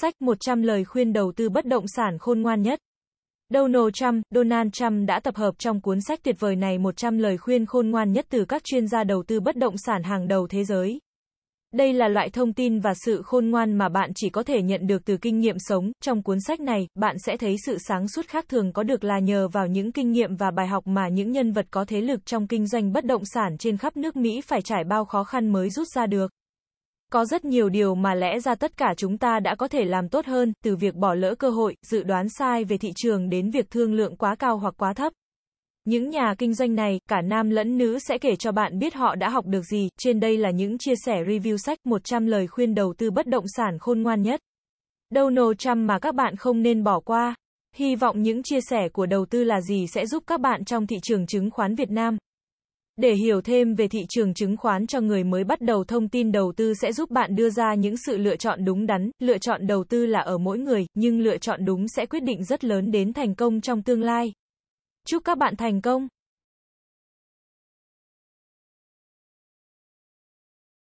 Sách 100 lời khuyên đầu tư bất động sản khôn ngoan nhất. Donald Trump, Donald Trump đã tập hợp trong cuốn sách tuyệt vời này 100 lời khuyên khôn ngoan nhất từ các chuyên gia đầu tư bất động sản hàng đầu thế giới. Đây là loại thông tin và sự khôn ngoan mà bạn chỉ có thể nhận được từ kinh nghiệm sống. Trong cuốn sách này, bạn sẽ thấy sự sáng suốt khác thường có được là nhờ vào những kinh nghiệm và bài học mà những nhân vật có thế lực trong kinh doanh bất động sản trên khắp nước Mỹ phải trải bao khó khăn mới rút ra được. Có rất nhiều điều mà lẽ ra tất cả chúng ta đã có thể làm tốt hơn, từ việc bỏ lỡ cơ hội, dự đoán sai về thị trường đến việc thương lượng quá cao hoặc quá thấp. Những nhà kinh doanh này, cả nam lẫn nữ sẽ kể cho bạn biết họ đã học được gì, trên đây là những chia sẻ review sách 100 lời khuyên đầu tư bất động sản khôn ngoan nhất. Donald Trump mà các bạn không nên bỏ qua. Hy vọng những chia sẻ của đầu tư là gì sẽ giúp các bạn trong thị trường chứng khoán Việt Nam. Để hiểu thêm về thị trường chứng khoán cho người mới bắt đầu thông tin đầu tư sẽ giúp bạn đưa ra những sự lựa chọn đúng đắn. Lựa chọn đầu tư là ở mỗi người, nhưng lựa chọn đúng sẽ quyết định rất lớn đến thành công trong tương lai. Chúc các bạn thành công!